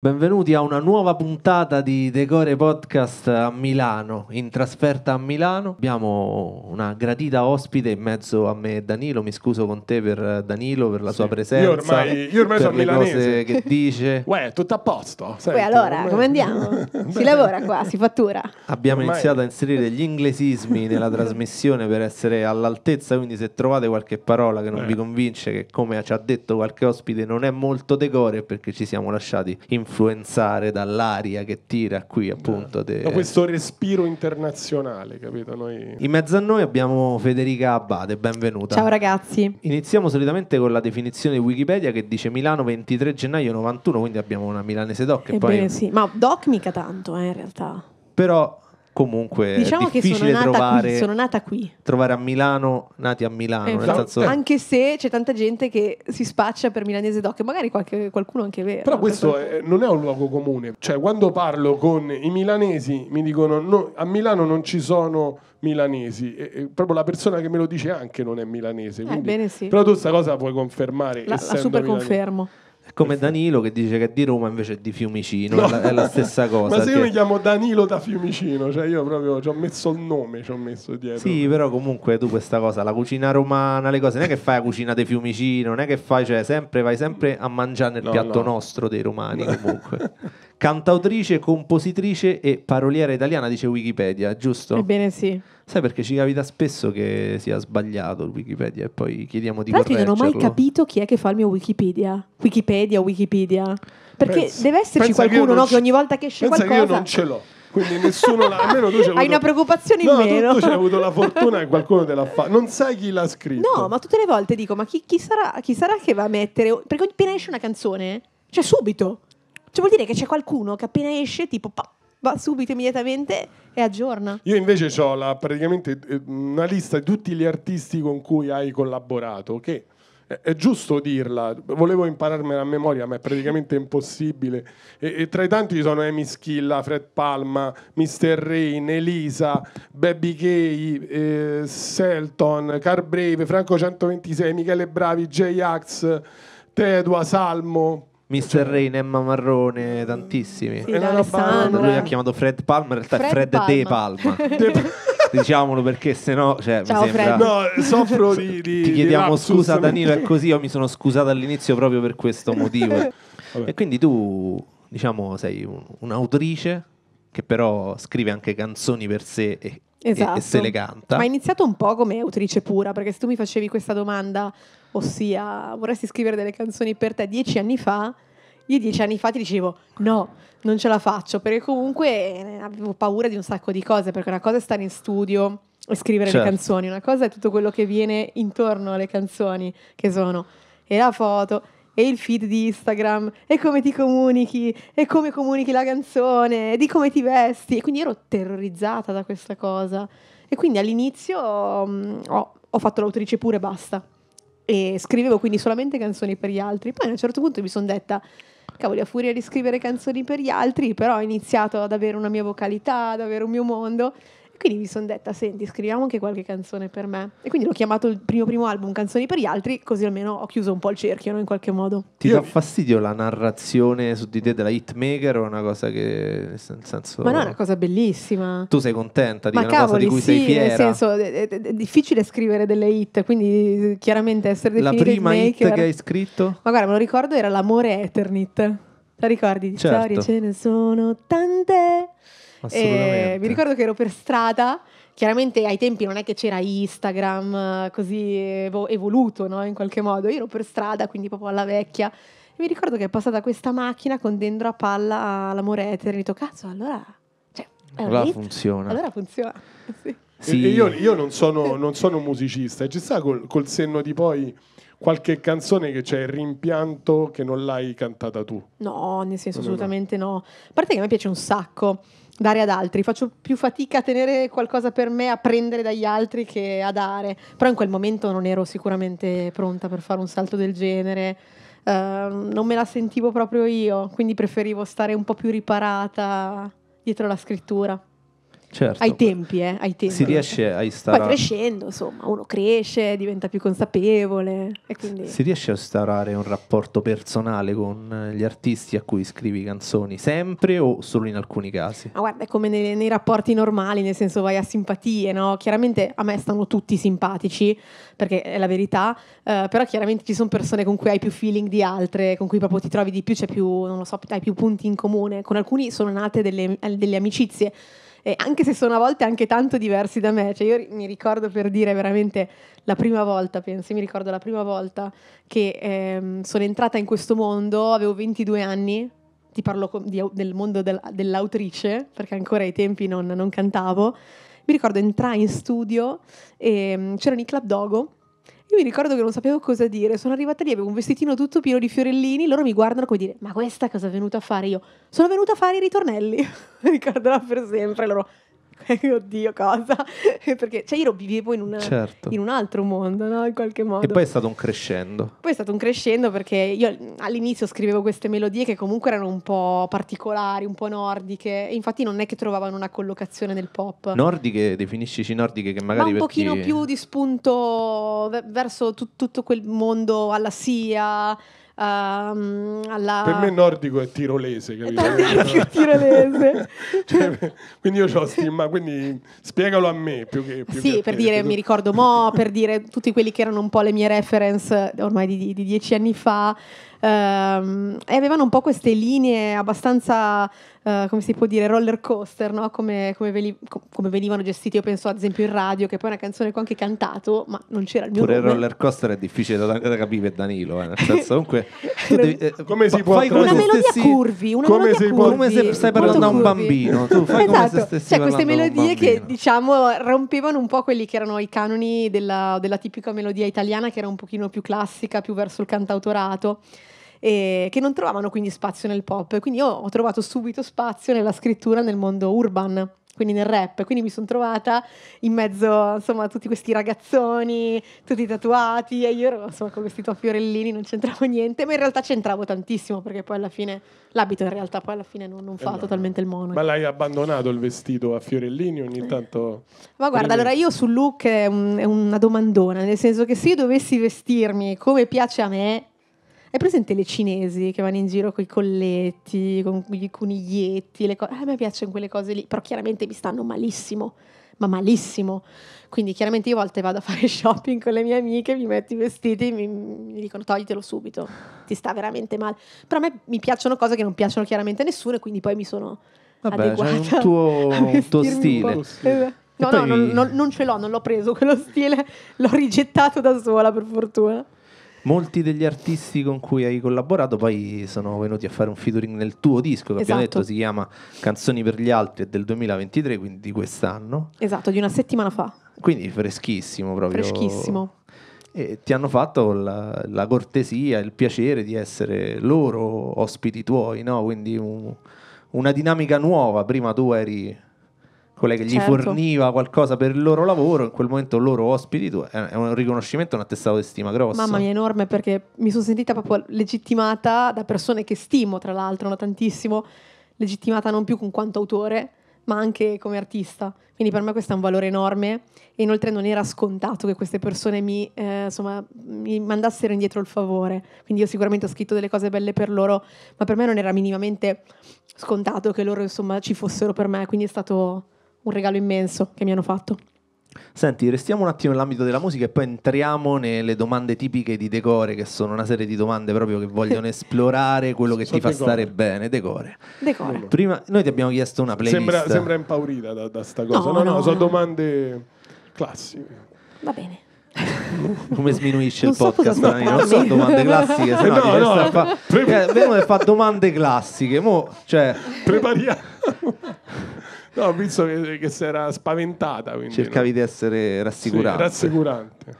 Benvenuti a una nuova puntata di Decore Podcast a Milano, in trasferta a Milano. Abbiamo una gradita ospite in mezzo a me e Danilo, mi scuso con te per eh, Danilo, per la sì. sua presenza. Io ormai, io ormai per sono le milanese. cose che dice. Uè, tutto a posto. Senti, allora, ormai... come andiamo? si lavora qua, si fattura. Abbiamo ormai... iniziato a inserire gli inglesismi nella trasmissione per essere all'altezza, quindi se trovate qualche parola che non eh. vi convince, che come ci ha detto qualche ospite non è molto decore, perché ci siamo lasciati in influenzare dall'aria che tira qui appunto. De... No, questo respiro internazionale, capito? Noi... In mezzo a noi abbiamo Federica Abbate, benvenuta. Ciao ragazzi. Iniziamo solitamente con la definizione di Wikipedia che dice Milano 23 gennaio 91, quindi abbiamo una milanese doc. Ebbene poi... sì, ma doc mica tanto eh, in realtà. Però comunque diciamo che sono nata trovare, qui, sono nata qui. Trovare a Milano, nati a Milano. Eh, nel esatto. senso... Anche se c'è tanta gente che si spaccia per milanese doc, e magari qualche, qualcuno anche vero. Però questo è, non è un luogo comune. Cioè, quando parlo con i milanesi, mi dicono no, a Milano non ci sono milanesi. E, e, proprio la persona che me lo dice anche non è milanese. Eh, quindi, eh, bene, sì. Però tu questa cosa puoi confermare. La, la super milanese. confermo come Danilo che dice che è di Roma invece è di Fiumicino, no. è, la, è, la, stessa cosa. Ma se io mi chiamo Danilo da Fiumicino, cioè io proprio ci ho messo il nome, ci ho messo dietro. Sì, però comunque tu questa cosa, la cucina romana, le cose, non è che fai la cucina di Fiumicino, non è che fai, cioè sempre, vai sempre a mangiare nel no, piatto no. nostro dei romani comunque. Cantautrice, compositrice e paroliera italiana, dice Wikipedia, giusto? Ebbene sì. Sai perché ci capita spesso che sia sbagliato il Wikipedia e poi chiediamo di Tra correggerlo. Io non ho mai capito chi è che fa il mio Wikipedia. Wikipedia, Wikipedia. Perché penso, deve esserci qualcuno che, no, che ogni volta che esce qualcosa... Che io non ce l'ho quindi nessuno l'ha, almeno tu c'hai hai una preoccupazione in no, meno tu, ci hai avuto la fortuna che qualcuno te l'ha fatto. non sai chi l'ha scritto no ma tutte le volte dico ma chi, chi, sarà, chi sarà che va a mettere perché appena esce una canzone cioè subito cioè vuol dire che c'è qualcuno che appena esce, tipo, pa, va subito immediatamente e aggiorna. Io invece ho la, praticamente eh, una lista di tutti gli artisti con cui hai collaborato, che è, è giusto dirla, volevo impararmela a memoria, ma è praticamente impossibile. E, e tra i tanti ci sono Amy Schilla, Fred Palma, Mr. Rain, Elisa, Baby Gay, eh, Selton, Car Brave, Franco 126, Michele Bravi, J-Ax, Tedua, Salmo. Mr. Cioè Rain, Emma Marrone, tantissimi. Sì, una lui ha chiamato Fred Palma, in realtà è Fred Palma. De Palma. De Palma. Diciamolo perché sennò no, cioè, Ciao, mi sembra... No, soffro di, di Ti chiediamo di scusa Danilo, è così, io mi sono scusato all'inizio proprio per questo motivo. Vabbè. E quindi tu, diciamo, sei un, un'autrice che però scrive anche canzoni per sé e, esatto. e, e se esatto. le canta. Ma hai iniziato un po' come autrice pura, perché se tu mi facevi questa domanda ossia vorresti scrivere delle canzoni per te dieci anni fa, io dieci anni fa ti dicevo no, non ce la faccio, perché comunque eh, avevo paura di un sacco di cose, perché una cosa è stare in studio e scrivere certo. le canzoni, una cosa è tutto quello che viene intorno alle canzoni, che sono e la foto, e il feed di Instagram, e come ti comunichi, e come comunichi la canzone, e di come ti vesti. E quindi ero terrorizzata da questa cosa. E quindi all'inizio oh, ho fatto l'autrice pure e basta e scrivevo quindi solamente canzoni per gli altri. Poi a un certo punto mi sono detta, cavoli, a furia di scrivere canzoni per gli altri, però ho iniziato ad avere una mia vocalità, ad avere un mio mondo quindi mi sono detta, senti, scriviamo anche qualche canzone per me. E quindi l'ho chiamato il primo primo album Canzoni per gli altri, così almeno ho chiuso un po' il cerchio no? in qualche modo. Ti dà fastidio la narrazione su di te della hitmaker o una cosa che nel senso... Ma no, è una cosa bellissima. Tu sei contenta di Ma una cavoli, cosa di cui sì, sei fiera. Nel senso, è, è, è, difficile scrivere delle hit, quindi chiaramente essere definita La prima hitmaker... hit che hai scritto? Ma guarda, me lo ricordo era L'amore Eternit. La ricordi? Certo. Storie ce ne sono tante eh, mi ricordo che ero per strada, chiaramente ai tempi non è che c'era Instagram eh, così evoluto no? in qualche modo, io ero per strada, quindi proprio alla vecchia. E mi ricordo che è passata questa macchina con dentro a palla la Moreter e ho detto, cazzo, allora... Cioè, allora funziona. Allora funziona, sì. Sì. Io, io, non, sono, non sono un musicista, e ci sta col, col senno di poi qualche canzone che c'è rimpianto che non l'hai cantata tu? No, nel senso no, assolutamente no. no. A parte che a me piace un sacco dare ad altri, faccio più fatica a tenere qualcosa per me, a prendere dagli altri che a dare, però in quel momento non ero sicuramente pronta per fare un salto del genere. Uh, non me la sentivo proprio io, quindi preferivo stare un po' più riparata dietro la scrittura. Certo. Ai tempi, eh, ai tempi. Si riesce a instaurare. Poi crescendo, insomma, uno cresce, diventa più consapevole. Quindi... Si riesce a instaurare un rapporto personale con gli artisti a cui scrivi canzoni, sempre o solo in alcuni casi? Ma guarda, è come nei, nei rapporti normali, nel senso vai a simpatie, no? Chiaramente a me stanno tutti simpatici, perché è la verità, eh, però chiaramente ci sono persone con cui hai più feeling di altre, con cui proprio ti trovi di più, c'è più, non lo so, hai più punti in comune. Con alcuni sono nate delle, delle amicizie e anche se sono a volte anche tanto diversi da me. Cioè io mi ricordo per dire veramente la prima volta, penso, mi ricordo la prima volta che ehm, sono entrata in questo mondo, avevo 22 anni, ti parlo di, del mondo del, dell'autrice, perché ancora ai tempi non, non cantavo. Mi ricordo entrai in studio e mm, c'erano i Club Dogo io mi ricordo che non sapevo cosa dire, sono arrivata lì, avevo un vestitino tutto pieno di fiorellini, loro mi guardano come dire, ma questa cosa è venuta a fare io? Sono venuta a fare i ritornelli, ricorderò per sempre loro. oddio cosa, perché cioè io vivevo in, una, certo. in un altro mondo, no? in qualche modo. E poi è stato un crescendo. Poi è stato un crescendo perché io all'inizio scrivevo queste melodie che comunque erano un po' particolari, un po' nordiche, e infatti non è che trovavano una collocazione nel pop. Nordiche, definiscici nordiche che magari... Ma un pochino chi... più di spunto verso t- tutto quel mondo alla SIA Ehm, alla... Per me nordico è tirolese, capito? È tirolese. cioè, quindi io ho stima, quindi spiegalo a me più che... Più sì, che per dire, mi ricordo Mo, per dire tutti quelli che erano un po' le mie reference ormai di, di dieci anni fa ehm, e avevano un po' queste linee abbastanza, eh, come si può dire, roller coaster, no? come, come, veli- com- come, venivano gestiti, io penso ad esempio in radio, che poi è una canzone che ho anche cantato, ma non c'era il mio Pure nome. il roller coaster è difficile da, da capire Danilo, eh, nel senso comunque... devi, eh, come si può fare? una melodia stessi, curvi, una come melodia curvi. Come se stai parlando a un bambino, tu fai esatto. come se esatto. stessi cioè, queste melodie che diciamo rompevano un po' quelli che erano i canoni della, della tipica melodia italiana che era un pochino più classica, più verso il cantautorato e che non trovavano quindi spazio nel pop. Quindi io ho trovato subito spazio nella scrittura nel mondo urban quindi nel rap, quindi mi sono trovata in mezzo insomma, a tutti questi ragazzoni, tutti tatuati e io ero insomma, con questi tuoi fiorellini, non c'entravo niente, ma in realtà c'entravo tantissimo perché poi alla fine l'abito in realtà poi alla fine non, non fa eh, totalmente il mono. Ma l'hai abbandonato il vestito a fiorellini ogni tanto? Ma guarda, allora io sul look è, un, è una domandona, nel senso che se io dovessi vestirmi come piace a me, hai presente le cinesi che vanno in giro con i colletti, con i coniglietti? Le cose? eh, a me piacciono quelle cose lì, però chiaramente mi stanno malissimo, ma malissimo. Quindi chiaramente io a volte vado a fare shopping con le mie amiche, mi metto i vestiti, mi, mi dicono toglitelo subito, ti sta veramente male. Però a me mi piacciono cose che non piacciono chiaramente a nessuno e quindi poi mi sono Vabbè, adeguata. Vabbè, un tuo, un tuo stile. Un esatto. eh, no, poi... no, non, non, non ce l'ho, non l'ho preso quello stile, l'ho rigettato da sola per fortuna. Molti degli artisti con cui hai collaborato poi sono venuti a fare un featuring nel tuo disco, che esatto. abbiamo detto si chiama Canzoni per gli altri, del 2023, quindi di quest'anno. Esatto, di una settimana fa. Quindi freschissimo proprio. Freschissimo. E ti hanno fatto la, la cortesia, il piacere di essere loro ospiti tuoi, no? Quindi un, una dinamica nuova. Prima tu eri quella che certo. gli forniva qualcosa per il loro lavoro, in quel momento loro ospiti, tu, è un riconoscimento, un attestato di stima grossa. Mamma mia, enorme perché mi sono sentita proprio legittimata da persone che stimo, tra l'altro, no, tantissimo, legittimata non più con quanto autore, ma anche come artista. Quindi per me questo è un valore enorme e inoltre non era scontato che queste persone mi, eh, insomma, mi mandassero indietro il favore. Quindi io sicuramente ho scritto delle cose belle per loro, ma per me non era minimamente scontato che loro insomma, ci fossero per me, quindi è stato un regalo immenso che mi hanno fatto. Senti, restiamo un attimo nell'ambito della musica e poi entriamo nelle domande tipiche di Decore, che sono una serie di domande proprio che vogliono esplorare quello che so ti fa decore. stare bene. Decore. Decore. Prima, noi ti abbiamo chiesto una playlist. Sembra, sembra impaurita da, da, sta cosa. No, no, no, no sono no. domande classiche. Va bene. Come sminuisce non il so podcast? Non, non sono domande classiche. Se no, no, no. Fa... Pre- cioè, eh, fa domande classiche. Mo, cioè... Prepariamo. No, ho visto che, che si era spaventata. Quindi, Cercavi no. di essere rassicurante. Sì, rassicurante.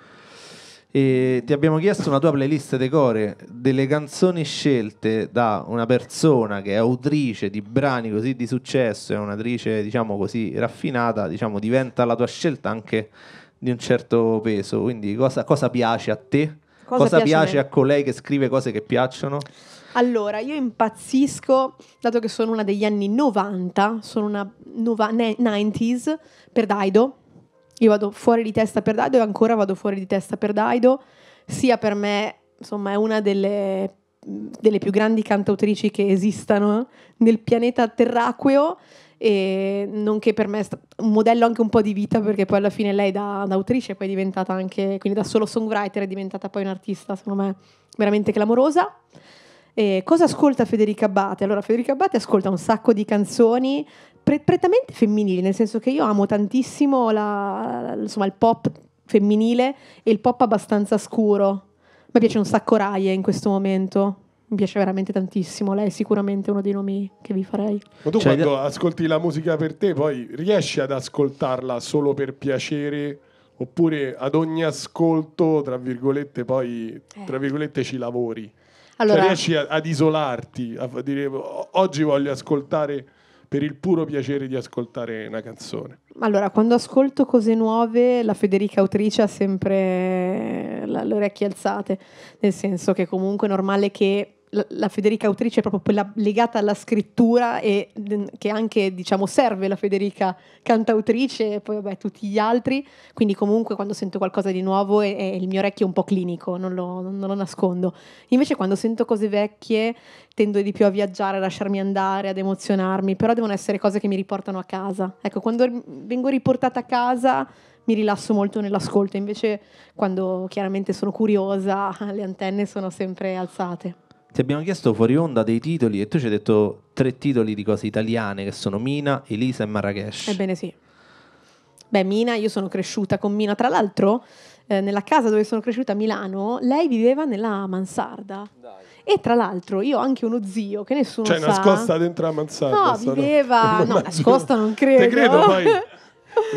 E ti abbiamo chiesto una tua playlist decore delle canzoni scelte da una persona che è autrice di brani così di successo, è un'autrice diciamo così raffinata, diciamo diventa la tua scelta anche di un certo peso. Quindi cosa, cosa piace a te? Cosa, cosa piace, piace a colei che scrive cose che piacciono? Allora, io impazzisco, dato che sono una degli anni 90, sono una nova, 90s per Daido. Io vado fuori di testa per Daido e ancora vado fuori di testa per Daido. Sia per me, insomma, è una delle, delle più grandi cantautrici che esistano nel pianeta terraqueo e nonché per me è un modello anche un po' di vita perché poi alla fine lei da, da autrice è poi diventata anche, quindi da solo songwriter è diventata poi un'artista secondo me veramente clamorosa. Eh, cosa ascolta Federica Abbate? Allora, Federica Abbate ascolta un sacco di canzoni pre- prettamente femminili, nel senso che io amo tantissimo la, insomma, il pop femminile e il pop abbastanza scuro. Mi piace un sacco Raie in questo momento. Mi piace veramente tantissimo. Lei è sicuramente uno dei nomi che vi farei. Ma tu cioè, quando ascolti la musica per te, poi riesci ad ascoltarla solo per piacere? Oppure ad ogni ascolto, tra virgolette, poi tra eh. virgolette ci lavori? Cioè, allora... Cioè, riesci a, ad isolarti, a dire oggi voglio ascoltare per il puro piacere di ascoltare una canzone. Allora, quando ascolto cose nuove, la Federica autrice ha sempre eh, le orecchie alzate, nel senso che comunque è normale che la, Federica autrice è proprio quella legata alla scrittura e mm, che anche diciamo serve la Federica cantautrice e poi vabbè tutti gli altri, quindi comunque quando sento qualcosa di nuovo è, è il mio orecchio un po' clinico, non lo, non lo nascondo. Invece quando sento cose vecchie tendo di più a viaggiare, a lasciarmi andare, ad emozionarmi, però devono essere cose che mi riportano a casa. Ecco, quando vengo riportata a casa mi rilasso molto nell'ascolto, invece quando chiaramente sono curiosa le antenne sono sempre alzate ti abbiamo chiesto fuori onda dei titoli e tu ci hai detto tre titoli di cose italiane che sono Mina, Elisa e Marrakesh. Ebbene sì. Beh, Mina, io sono cresciuta con Mina, tra l'altro eh, nella casa dove sono cresciuta a Milano, lei viveva nella mansarda. Dai. E tra l'altro io ho anche uno zio che nessuno cioè, sa. Cioè nascosta dentro la mansarda. No, viveva... No, nascosta non credo. Te credo poi...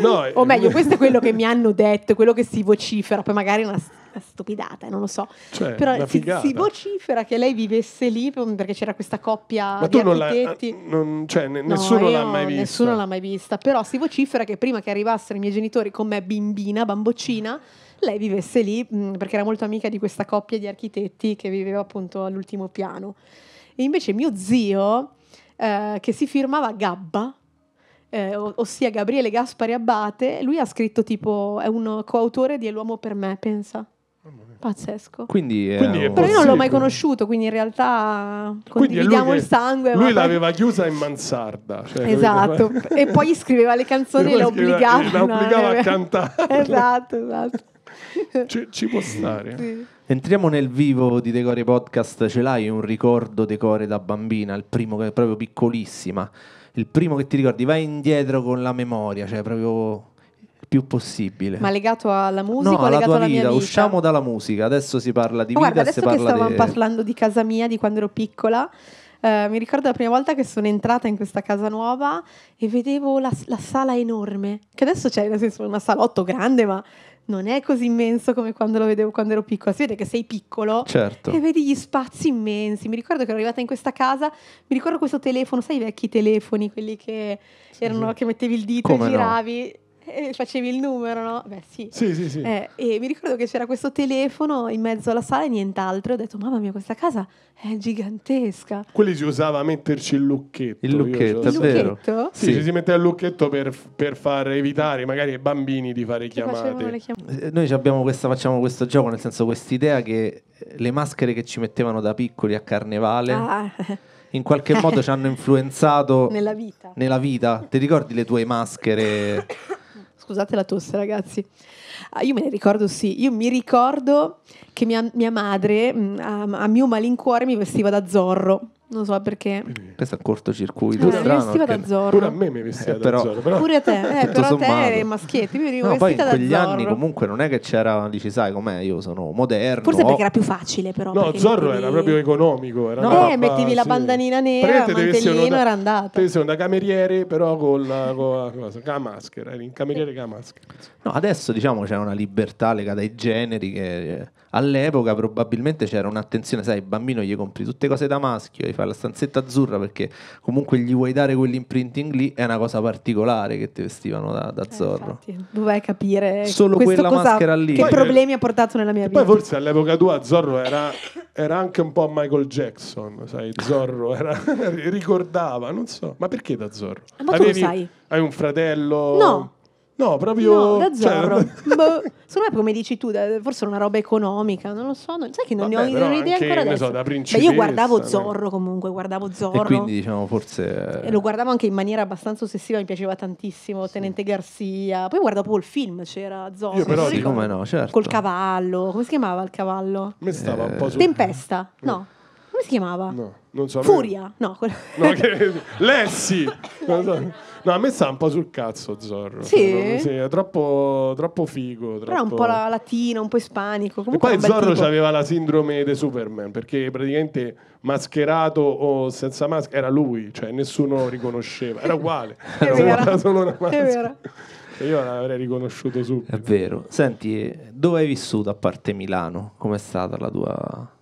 No, o meglio, eh. questo è quello che mi hanno detto, quello che si vocifera, poi magari una stupidata, non lo so. Cioè, Però si, si, vocifera che lei vivesse lì perché c'era questa coppia Ma tu architetti. La, ah, non, cioè, n- no, nessuno l'ha mai vista. Nessuno l'ha mai vista. Però si vocifera che prima che arrivassero i miei genitori con me bimbina, bamboccina, lei vivesse lì mh, mm, perché era molto amica di questa coppia di architetti che viveva appunto all'ultimo piano. E invece mio zio, eh, che si firmava Gabba, eh, ossia Gabriele Gaspari Abbate, lui ha scritto tipo, è un coautore di L'uomo per me, pensa. Pazzesco. Quindi, eh, quindi un... Oh. Però io non l'ho mai conosciuto, quindi in realtà condividiamo il sangue. Lui ma... l'aveva chiusa in mansarda. Cioè, esatto, capito? e poi scriveva le canzoni e, le obbligava, la obbligava a cantare. Esatto, esatto. Ci, ci può stare. Sì. Entriamo nel vivo di Decore Podcast. Ce l'hai un ricordo Decore da bambina, il primo che è proprio piccolissima. Il primo che ti ricordi, vai indietro con la memoria, cioè proprio più possibile. Ma legato alla musica no, o legato alla vita? vita? Usciamo dalla musica, adesso si parla di Ma vita. Guarda, adesso che stavamo di... parlando di casa mia, di quando ero piccola. Uh, mi ricordo la prima volta che sono entrata in questa casa nuova e vedevo la, la sala enorme, che adesso c'è nel senso, una salotto grande, ma non è così immenso come quando lo vedevo quando ero piccola. Si vede che sei piccolo certo. e vedi gli spazi immensi. Mi ricordo che ero arrivata in questa casa, mi ricordo questo telefono, sai i vecchi telefoni, quelli che, erano, sì. che mettevi il dito come e giravi. No? E eh, facevi il numero, no? Beh, sì. Sì, sì, sì. Eh, e mi ricordo che c'era questo telefono in mezzo alla sala e nient'altro. ho detto, mamma mia, questa casa è gigantesca. Quelli si usava a metterci il lucchetto. Il lucchetto, è vero. Lucchetto? Sì, sì. si metteva il lucchetto per, per, far evitare magari ai bambini di fare chiamate. chiamate. Eh, noi abbiamo questa, facciamo questo gioco, nel senso quest'idea che eh, le maschere che ci mettevano da piccoli a carnevale... Ah in qualche modo ci hanno influenzato nella vita. nella vita. Ti ricordi le tue maschere Scusate la tosse, ragazzi. Ah, io me ne ricordo, sì. Io mi ricordo che mia, mia madre, mm, a, a mio malincuore, mi vestiva da zorro. Non so perché. Questo è un cortocircuito. Eh, strano, vestiva da Zorro. Pure a me mi vestiva eh, da Zorro. Però... Pure a te, eh, però sommato. te eri maschietto. Io venivo no, poi in quegli anni comunque non è che c'era, dici sai com'è, io sono moderno. Forse perché era più facile però. No, Zorro mettevi... era proprio economico. Era no, eh, una... eh, mettevi sì. la bandanina nera, il mantellino era andato. Te sei da cameriere però con la, con la, con la maschera, eri in cameriere con la maschera. No, adesso diciamo c'è una libertà legata ai generi che eh, all'epoca probabilmente c'era un'attenzione, sai, bambino gli compri tutte cose da maschio, gli fai la stanzetta azzurra perché comunque gli vuoi dare quell'imprinting lì, è una cosa particolare che ti vestivano da, da eh, zorro. Infatti, dov'è capire solo quella cosa, maschera lì? Che poi, eh, problemi ha portato nella mia vita? Poi forse all'epoca tua Zorro era, era anche un po' Michael Jackson, sai, Zorro era, ricordava, non so, ma perché da Zorro? Ma Avevi, lo sai? Hai un fratello? No. No, proprio... No, da cioè, zero. Cioè... Boh. Secondo me, come dici tu, forse è una roba economica, non lo so. Non, sai che non Vabbè, ne ho un'idea ancora adesso. So, da Beh, io guardavo eh. Zorro comunque, guardavo Zorro. E quindi diciamo forse... E lo guardavo anche in maniera abbastanza ossessiva, mi piaceva tantissimo, sì. Tenente Garcia. Poi guardavo il film, c'era Zorro. Io però dico, come no, certo. Col cavallo, come si chiamava il cavallo? Eh, mi stava eh... un po' su... Tempesta, no. Mm. Come si chiamava? No, non so. Furia, no. Quella... no che... Lessi! No, a me sta un po' sul cazzo Zorro. Sì? sì è troppo, troppo figo. Troppo... Però un po' latino, un po' ispanico. Comunque e poi Zorro aveva la sindrome di Superman, perché praticamente mascherato o senza maschera era lui, cioè nessuno riconosceva. Era uguale. era, era solo una maschera. È vero. Io l'avrei riconosciuto subito. È vero. Senti, dove hai vissuto a parte Milano? Com'è stata la tua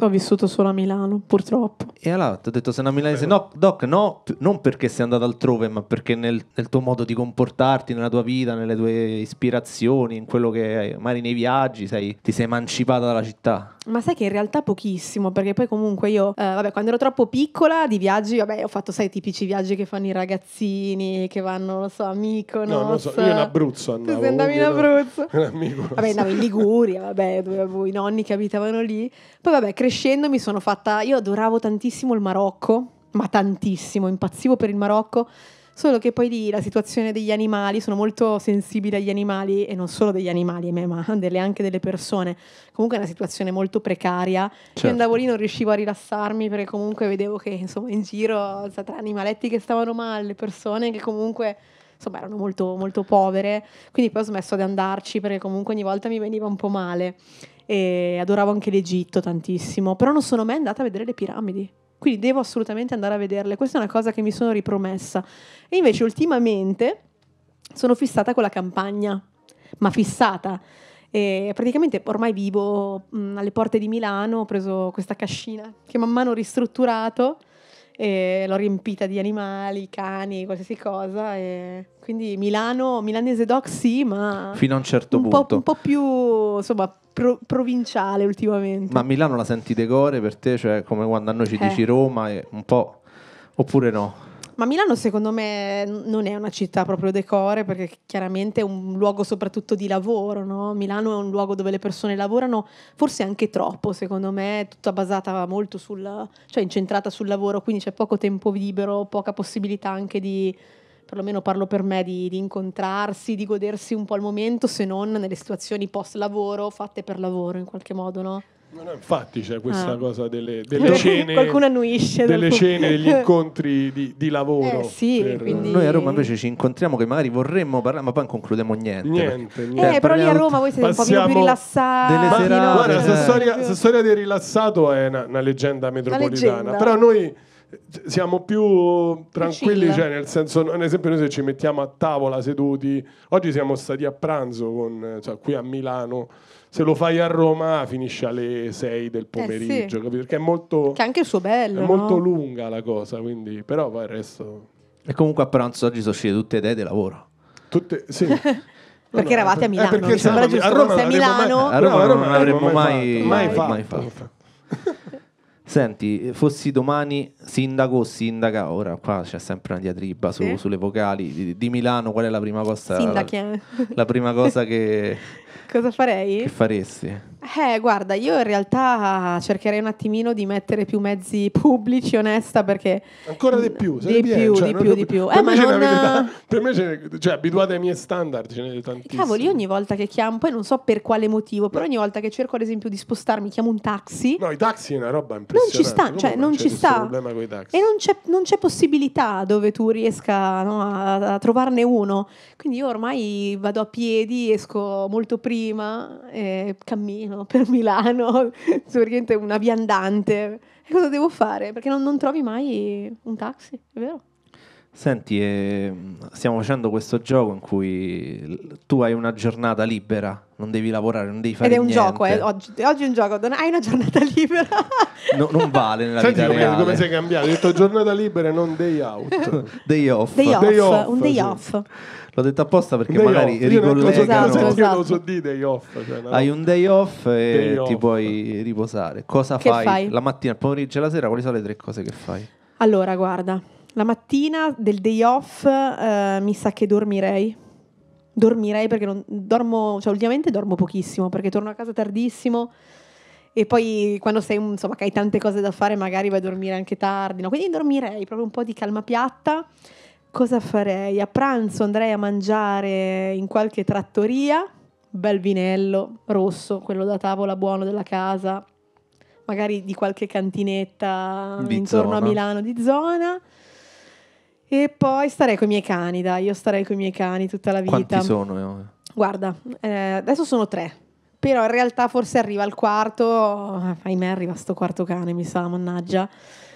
ho vissuto solo a Milano, purtroppo. E allora ti ho detto, sei una milanese. No, Doc, no, non perché sei andato altrove, ma perché nel, nel, tuo modo di comportarti, nella tua vita, nelle tue ispirazioni, in quello che magari nei viaggi, sei, ti sei emancipata dalla città. Ma sai che in realtà pochissimo, perché poi comunque io, eh, vabbè, quando ero troppo piccola di viaggi, vabbè, ho fatto, sai, i tipici viaggi che fanno i ragazzini, che vanno, non so, amico, no? No, non lo so, io in Abruzzo andavo. Tu andavi in Abruzzo? In vabbè, andavo in Liguria, vabbè, dove avevo i nonni che abitavano lì. Poi vabbè, crescendo mi sono fatta, io adoravo tantissimo il Marocco, ma tantissimo, impazzivo per il Marocco. Solo che poi lì la situazione degli animali, sono molto sensibile agli animali e non solo degli animali, ma delle, anche delle persone. Comunque è una situazione molto precaria. Certo. Io andavo lì non riuscivo a rilassarmi perché comunque vedevo che insomma in giro tra animaletti che stavano male, persone che comunque insomma erano molto, molto povere, quindi poi ho smesso di andarci perché comunque ogni volta mi veniva un po' male e adoravo anche l'Egitto tantissimo, però non sono mai andata a vedere le piramidi. Quindi devo assolutamente andare a vederle. Questa è una cosa che mi sono ripromessa. E invece ultimamente sono fissata con la campagna, ma fissata. E praticamente ormai vivo mh, alle porte di Milano, ho preso questa cascina che man mano ho ristrutturato e l'ho riempita di animali, cani, qualsiasi cosa. E quindi Milano, milanese doc sì, ma... Fino a un certo un punto. Po', un po' più, insomma, pro- provinciale ultimamente. Ma Milano la senti decore per te? Cioè come quando a noi ci eh. dici Roma, un po'... oppure no? Ma Milano secondo me non è una città proprio decore perché chiaramente è un luogo soprattutto di lavoro, no? Milano è un luogo dove le persone lavorano forse anche troppo, secondo me, è tutta basata molto sul, cioè incentrata sul lavoro, quindi c'è poco tempo libero, poca possibilità anche di, perlomeno parlo per me, di, di incontrarsi, di godersi un po' al momento se non nelle situazioni post lavoro fatte per lavoro in qualche modo, no? No, infatti c'è questa ah. cosa delle, delle cene, qualcuno annuisce delle cene, degli incontri di, di lavoro. Eh, sì, per... quindi... Noi a Roma invece ci incontriamo che magari vorremmo parlare, ma poi non concludiamo niente. niente, eh, niente. però lì a Roma voi siete Passiamo... un po' più rilassati. Delle serate, Guarda, eh. storia, storia, di rilassato è una, una leggenda metropolitana, leggenda. però noi siamo più tranquilli, cioè eh? nel senso, ad esempio noi se ci mettiamo a tavola seduti, oggi siamo stati a pranzo con, cioè, qui a Milano, se lo fai a Roma finisce alle 6 del pomeriggio, eh sì. perché è molto... Che anche il suo bello. È molto lunga la cosa, quindi, però poi il resto... E comunque a pranzo oggi sono uscite tutte idee di lavoro. Tutte, sì. perché no, eh, eravate a eh, Milano, perché cioè, mi sembra giusto, a Roma, a Milano... Mai, a Roma non avremmo mai, mai, mai fatto. Mai fatto. fatto. Senti, fossi domani sindaco o sindaca, ora qua c'è sempre una diatriba su, eh? sulle vocali di, di, Milano, qual è la prima cosa, la, eh. la prima cosa che, Cosa farei? Che faresti? Eh, guarda, io in realtà cercherei un attimino di mettere più mezzi pubblici, onesta, perché... Ancora di mm, più, di più, cioè, di più, di più. Per eh, me ma non... da... per me ce ne... cioè, abituate ai miei standard, ce ne sono tantissimi. Cavoli, ogni volta che chiamo, poi non so per quale motivo, però ogni volta che cerco ad esempio di spostarmi, chiamo un taxi. No, i taxi è una roba impressionante. Non ci sta, Come cioè non, non ci sta. E non c'è, non c'è, possibilità dove tu riesca no, a, a trovarne uno. Quindi io ormai vado a piedi, esco molto prima eh, cammino per Milano, sono praticamente una viandante. E cosa devo fare? Perché non, non trovi mai un taxi, è vero? Senti, eh, stiamo facendo questo gioco in cui tu hai una giornata libera, non devi lavorare, non devi fare niente. Ed è un niente. gioco, eh, oggi, oggi, è un gioco, hai una giornata libera. No, non vale nella Senti vita come, reale. come sei cambiato, hai detto giornata libera e non day out. day off. Day off, day off un day sì. off. L'ho detto apposta perché day magari off. ricollega. Esatto, no? esatto. non so esatto. di day off. Cioè, no? Hai un day off e day ti off. puoi riposare. Cosa fai? fai? La mattina, il pomeriggio e la sera? Quali sono le tre cose che fai? Allora, guarda, la mattina del day off eh, mi sa che dormirei. Dormirei perché non, dormo, cioè ultimamente dormo pochissimo perché torno a casa tardissimo e poi quando sei, insomma, che hai tante cose da fare magari vai a dormire anche tardi, no? Quindi dormirei proprio un po' di calma piatta Cosa farei? A pranzo andrei a mangiare in qualche trattoria, bel vinello rosso, quello da tavola buono della casa, magari di qualche cantinetta di intorno zona. a Milano di zona. E poi starei con i miei cani, dai, io starei con i miei cani tutta la vita. Quanti sono? Eh? Guarda, eh, adesso sono tre, però in realtà forse arriva il quarto, ahimè arriva sto quarto cane, mi sa, mannaggia.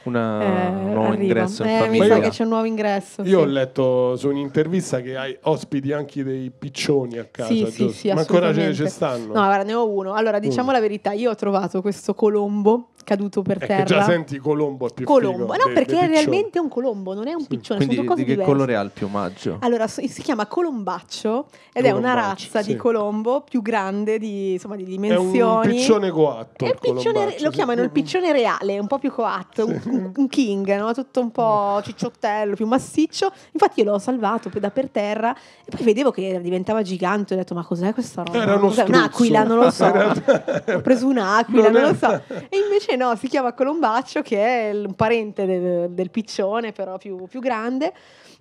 Una, eh, un nuovo arriva. ingresso in eh, Mi sa che c'è un nuovo ingresso. Io sì. ho letto su un'intervista che hai ospiti anche dei piccioni a casa. Sì, sì, sì, Ma ancora ce ne stanno? No, guarda, ne ho uno. Allora, diciamo mm. la verità, io ho trovato questo Colombo caduto per è ecco, terra. già senti Colombo è più Colombo, no, de, perché de è realmente un colombo, non è un sì. piccione. Quindi di che diverse. colore ha il piumaggio? Allora, si chiama colombaccio ed è una razza sì. di colombo più grande di, insomma, di dimensioni. È un piccione coatto. È un piccione, lo chiamano sì. il piccione reale, un po' più coatto, un, un, un, king, no? tutto un po' mm. cicciottello, più massiccio. Infatti io l'ho salvato da per terra e poi vedevo che diventava gigante. Ho detto, ma cos'è questa roba? Era uno cos'è? Un'aquila, non lo so. Ho preso un'aquila, non, non lo so. E invece no, si chiama Colombaccio, che è un parente del, del piccione, però più, più grande,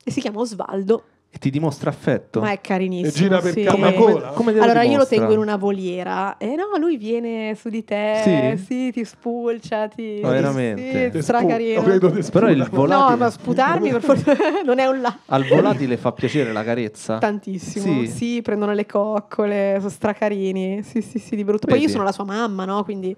e si chiama Osvaldo e ti dimostra affetto. Ma è carinissimo. E gira per sì. come, come, come Allora dimostra? io lo tengo in una voliera e eh, no, lui viene su di te, sì, sì ti spulcia, ti no, oh, veramente. Sì, stra carino. Però il volatile No, ma sputarmi per fortuna non è un là. Al volatile fa piacere la carezza. Tantissimo. Sì, sì prendono le coccole, sono stracarini. Sì, sì, sì, di brutto. Poi Vedi. io sono la sua mamma, no? Quindi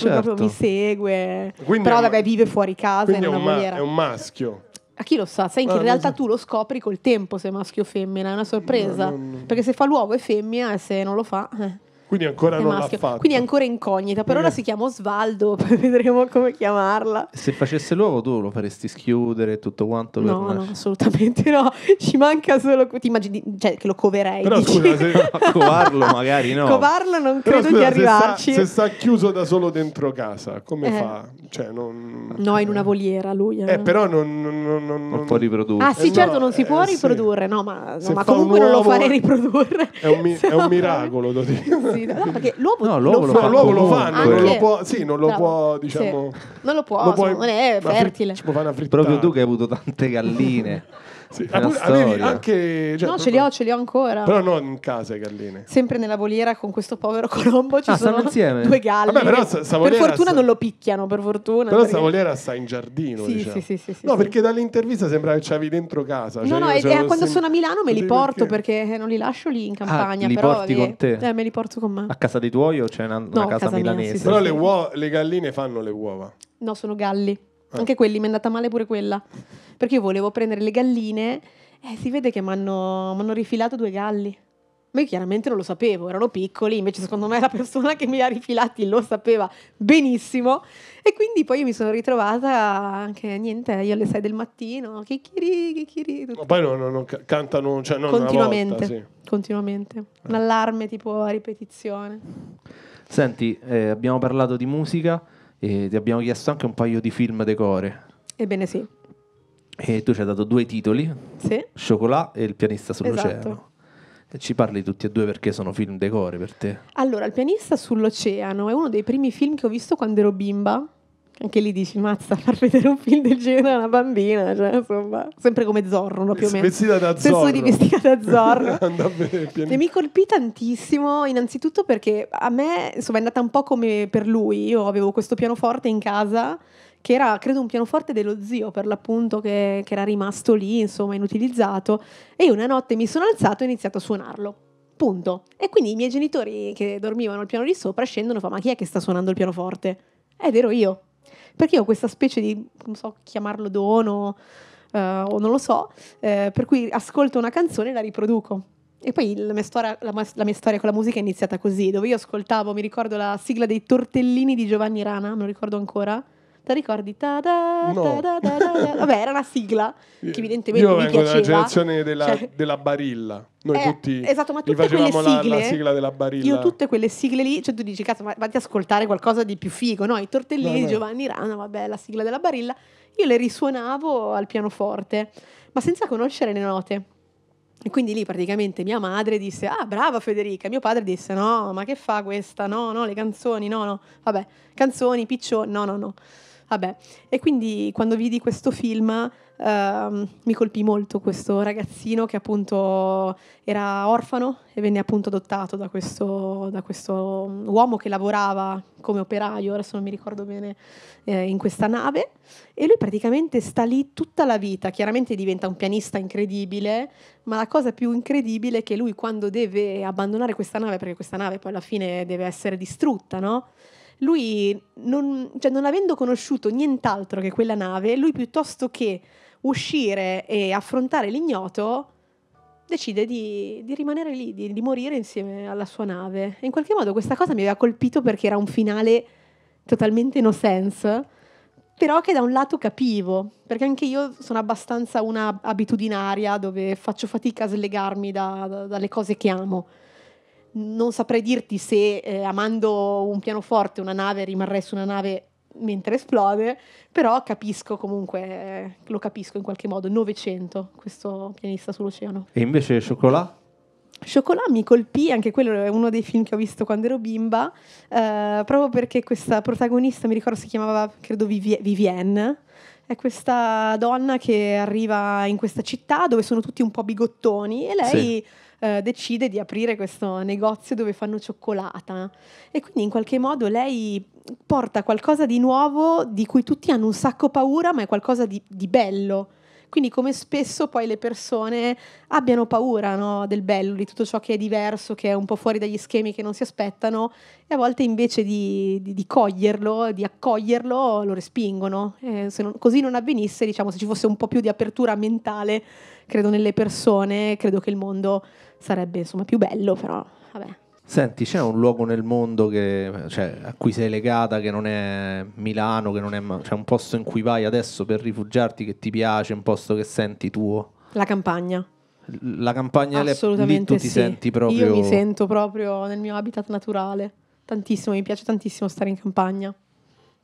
certo. proprio mi segue. Quindi Però vabbè, vive fuori casa in una è un, ma- è un maschio. A chi lo sa, sai che ah, in realtà tu lo scopri col tempo se è maschio o femmina, è una sorpresa. No, no, no. Perché se fa l'uovo è femmina e se non lo fa... Eh. Quindi ancora non maschio. l'ha fatto. Quindi è ancora incognita. Per eh. ora si chiama Osvaldo, poi vedremo come chiamarla. Se facesse l'uovo tu lo faresti schiudere tutto quanto? Per no, no, assolutamente no. Ci manca solo... Ti immagini cioè, che lo coverei. Però dici. scusa, se... covarlo magari no. Covarlo non Però, credo scusa, di arrivarci. Se sta, se sta, chiuso da solo dentro casa, come eh. fa? Cioè, non... No, in una voliera lui. Eh, eh però non, non, non, non, può riprodurre. Ah sì, eh, certo, no, non si può eh, riprodurre. Sì. No, ma, no, ma comunque non lo farei riprodurre. È un, mi- è un miracolo, devo Sì No, perché l'uovo, no, l'uovo lo, fa, l'uovo lo fa, anche... non lo può, sì, non lo Bravo. può, diciamo... Sì. Non lo può, lo può non è fertile. Frit- proprio tu che hai avuto tante galline. Sì, avevi anche... Cioè, no, ce li ho, ce li ho ancora. Però non in casa i galline. Sempre nella voliera con questo povero Colombo ci ah, sono insieme. due galli. Vabbè, però, per fortuna sta... non lo picchiano, per fortuna. Però perché... voliera sta in giardino. Sì, diciamo. sì, sì, sì, No, sì. perché dall'intervista sembra che c'avevi dentro casa. Cioè no, no, e quando sono a Milano me li porto perché? non li lascio lì in ah, campagna. Ah, li porti con te? Eh, me li porto con me. A casa dei tuoi o c'è una, casa, milanese? però le galline fanno le uova. No, sono galli. Eh. Anche quelli, mi è andata male pure quella. Perché io volevo prendere le galline e eh, si vede che mi hanno rifilato due galli. Ma io chiaramente non lo sapevo, erano piccoli, invece secondo me la persona che mi ha rifilati lo sapeva benissimo. E quindi poi io mi sono ritrovata anche, niente, io alle 6 del mattino, che che chichiri. Ma poi non, non, non cantano, cioè non Continuamente, volta, sì. continuamente. Eh. Un allarme tipo a ripetizione. Senti, eh, abbiamo parlato di musica e ti abbiamo chiesto anche un paio di film decore. Ebbene sì. E tu ci hai dato due titoli, sì. Cioccolà e Il pianista sull'oceano. Esatto. Ci parli tutti e due perché sono film decore per te? Allora, Il pianista sull'oceano è uno dei primi film che ho visto quando ero bimba anche lì dici, mazza, far vedere un film del genere a una bambina, cioè, insomma, sempre come Zorro, no, più o meno. Vestita da Stesso Zorro. di vestita da Zorro. e mi colpì tantissimo, innanzitutto perché a me, insomma, è andata un po' come per lui. Io avevo questo pianoforte in casa, che era, credo, un pianoforte dello zio, per l'appunto, che, che era rimasto lì, insomma, inutilizzato. E io una notte mi sono alzato e ho iniziato a suonarlo. Punto. E quindi i miei genitori che dormivano al piano di sopra scendono e fanno: Ma chi è che sta suonando il pianoforte? Ed ero io perché ho questa specie di, non so, chiamarlo dono uh, o non lo so, eh, per cui ascolto una canzone e la riproduco. E poi la mia, storia, la, la mia, storia, con la musica è iniziata così, dove io ascoltavo, mi ricordo la sigla dei tortellini di Giovanni Rana, non ricordo ancora, ti ricordi? Ta da, no. ta da, ta da, Vabbè, era la sigla che evidentemente Io mi vengo piaceva. dalla generazione della, cioè... della barilla. Noi eh, tutti esatto, ma tutte quelle sigle, la, la sigla della barilla. Io tutte quelle sigle lì, cioè tu dici cazzo, ma vatti ad ascoltare qualcosa di più figo, no? I tortellini di no, no. Giovanni Rana, vabbè, la sigla della barilla. Io le risuonavo al pianoforte, ma senza conoscere le note. E quindi lì praticamente mia madre disse: Ah, brava Federica. Mio padre disse: No, ma che fa questa? No, no, le canzoni, no, no. Vabbè, canzoni, piccioni, no, no, no. Vabbè, e quindi quando vidi questo film eh, mi colpì molto questo ragazzino che appunto era orfano e venne appunto adottato da questo, da questo mm, uomo che lavorava come operaio, adesso non mi ricordo bene, eh, in questa nave e lui praticamente sta lì tutta la vita, chiaramente diventa un pianista incredibile, ma la cosa più incredibile è che lui quando deve abbandonare questa nave, perché questa nave poi alla fine deve essere distrutta, no? lui, non, cioè, non avendo conosciuto nient'altro che quella nave, lui piuttosto che uscire e affrontare l'ignoto, decide di, di rimanere lì, di, di, morire insieme alla sua nave. E in qualche modo questa cosa mi aveva colpito perché era un finale totalmente no sense, però che da un lato capivo, perché anche io sono abbastanza una abitudinaria dove faccio fatica a slegarmi da, da, dalle cose che amo non saprei dirti se eh, amando un pianoforte una nave rimarrei su una nave mentre esplode, però capisco comunque, eh, lo capisco in qualche modo, 900 questo pianista sull'oceano. E invece Chocolat? Chocolat mi colpì, anche quello è uno dei film che ho visto quando ero bimba, eh, proprio perché questa protagonista, mi ricordo si chiamava, credo Vivienne, è questa donna che arriva in questa città dove sono tutti un po' bigottoni e lei... Sì eh, decide di aprire questo negozio dove fanno cioccolata e quindi in qualche modo lei porta qualcosa di nuovo di cui tutti hanno un sacco paura, ma è qualcosa di, di bello. Quindi come spesso poi le persone abbiano paura no, del bello, di tutto ciò che è diverso, che è un po' fuori dagli schemi che non si aspettano e a volte invece di, di, di coglierlo, di accoglierlo, lo respingono. Eh, se non, così non avvenisse, diciamo, se ci fosse un po' più di apertura mentale, credo nelle persone, credo che il mondo sarebbe insomma più bello, però vabbè. Senti, c'è un luogo nel mondo che, cioè, a cui sei legata, che non è Milano, che non è... c'è cioè, un posto in cui vai adesso per rifugiarti che ti piace, un posto che senti tuo? La campagna. La campagna è lì tu sì. ti senti proprio... Io mi sento proprio nel mio habitat naturale, tantissimo, mi piace tantissimo stare in campagna.